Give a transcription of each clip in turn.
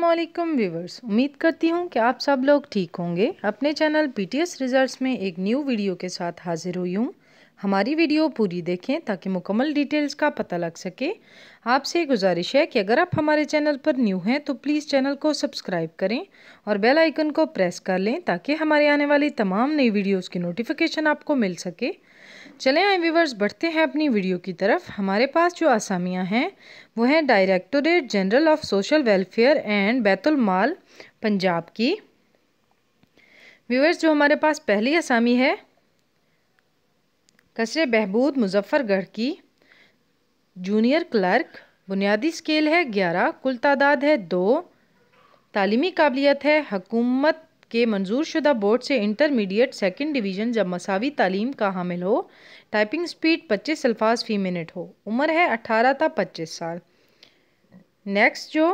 वालेकुम व्यूवर्स उम्मीद करती हूँ कि आप सब लोग ठीक होंगे अपने चैनल पी टी एस में एक न्यू वीडियो के साथ हाजिर हुई हूँ हमारी वीडियो पूरी देखें ताकि मुकम्मल डिटेल्स का पता लग सके आपसे गुजारिश है कि अगर आप हमारे चैनल पर न्यू हैं तो प्लीज़ चैनल को सब्सक्राइब करें और बेल आइकन को प्रेस कर लें ताकि हमारे आने वाली तमाम नई वीडियोस की नोटिफिकेशन आपको मिल सके चलें आए व्यूवर्स बढ़ते हैं अपनी वीडियो की तरफ हमारे पास जो आसामियाँ हैं वो हैं directorate general of social welfare and Baitulmal Punjab की व्यूवर्स जो हमारे पास पहली आसामी है कसर बहबूद मुजफ्फ़रगढ़ की जूनियर क्लर्क बुनियादी स्केल है ग्यारह कुल तादाद है दो तालीमी काबिलियत है हकूमत के मंजूर शुदा बोर्ड से इंटरमीडिएट सेकंड डिवीज़न जब मसावी तालीम का हामिल हो टाइपिंग स्पीड 25 अल्फाज फ़ी मिनट हो उम्र है 18 था 25 साल नेक्स्ट जो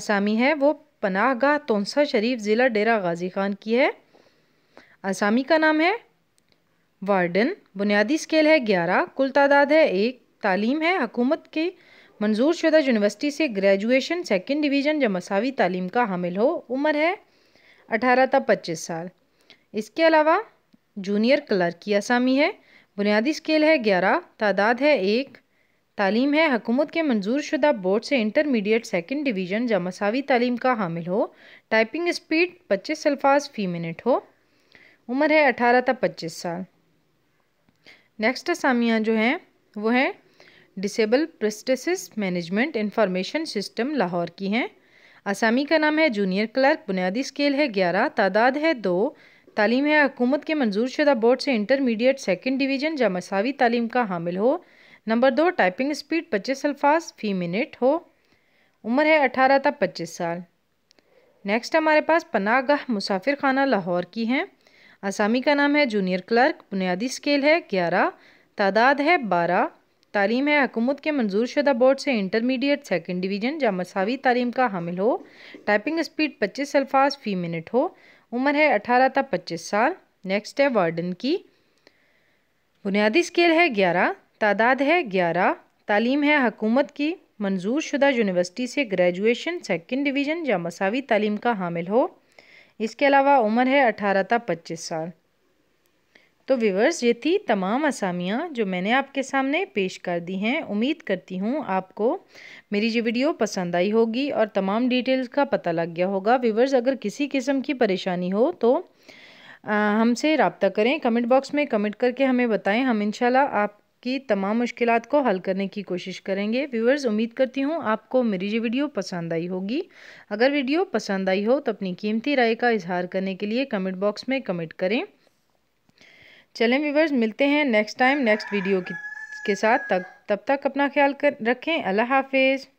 आसामी है वो पनाह गाह तोंसा शरीफ ज़िला डेरा गाजी खान की है आसामी का नाम है वार्डन बुनियादी स्केल है ग्यारह कुल तादाद है एक तालीम है हकूमत के मंजूर शुदा यूनिवर्सिटी से ग्रेजुएशन सेकेंड डिवीज़न या मसावी तालीम का हामिल हो उम्र है अठारह तक पच्चीस साल इसके अलावा जूनियर क्लर्क की आसामी है बुनियादी स्केल है ग्यारह तादाद है एक तालीम है हकूमत के मंजूर शुदा बोर्ड से इंटरमीडिएट सेकेंड डिवीज़न या मसावी तालीम का हामिल हो टाइपिंग स्पीड पच्चीस अल्फाज फ़ी मिनट हो उम्र है अठारह तक पच्चीस साल नेक्स्ट असामियाँ जो हैं वो हैं डिसेबल प्रस्टिस मैनेजमेंट इंफॉर्मेशन सिस्टम लाहौर की हैं असामी का नाम है जूनियर क्लर्क बुनियादी स्केल है ग्यारह तादाद है दो तालीम है हकूमत के मंजूर शुदा बोर्ड से इंटरमीडिएट सेकेंड डिवीज़न या मसावी तालीम का हामिल हो नंबर दो टाइपिंग स्पीड पच्चीस अल्फाज फ़ी मिनट हो उम्र है अठारह तक पच्चीस साल नेक्स्ट हमारे पास पनागह मुसाफिर खाना लाहौर की हैं आसामी का नाम है जूनियर क्लर्क बुनियादी स्केल है ग्यारह तादाद है बारह तालीम है हकूमत के मंजूर शुदा बोर्ड से इंटरमीडिएट सेकंड डिवीज़न जहाँ मसावी तालीम का हामिल हो टाइपिंग स्पीड 25 अल्फाज फ़ी मिनट हो उम्र है 18 तक 25 साल नेक्स्ट है वार्डन की बुनियादी स्केल है ग्यारह तादाद है ग्यारह तालीम है हकूमत की मंजूर शुदा यूनिवर्सिटी से ग्रेजुएशन सेकंड डिवीज़न या मसावी तालीम का हामिल हो इसके अलावा उम्र है अठारह था पच्चीस साल तो व्यूवर्स ये थी तमाम असामियाँ जो मैंने आपके सामने पेश कर दी हैं उम्मीद करती हूँ आपको मेरी ये वीडियो पसंद आई होगी और तमाम डिटेल्स का पता लग गया होगा व्यूवर्स अगर किसी किस्म की परेशानी हो तो हमसे रबता करें कमेंट बॉक्स में कमेंट करके हमें बताएं हम इंशाल्लाह आप की तमाम मुश्किल को हल करने की कोशिश करेंगे व्यूअर्स उम्मीद करती हूँ आपको मेरी ये वीडियो पसंद आई होगी अगर वीडियो पसंद आई हो तो अपनी कीमती राय का इजहार करने के लिए कमेंट बॉक्स में कमेंट करें चलें व्यूवर्स मिलते हैं नेक्स्ट टाइम नेक्स्ट वीडियो के साथ तब तब तक अपना ख्याल कर रखें अल्लाह हाफिज़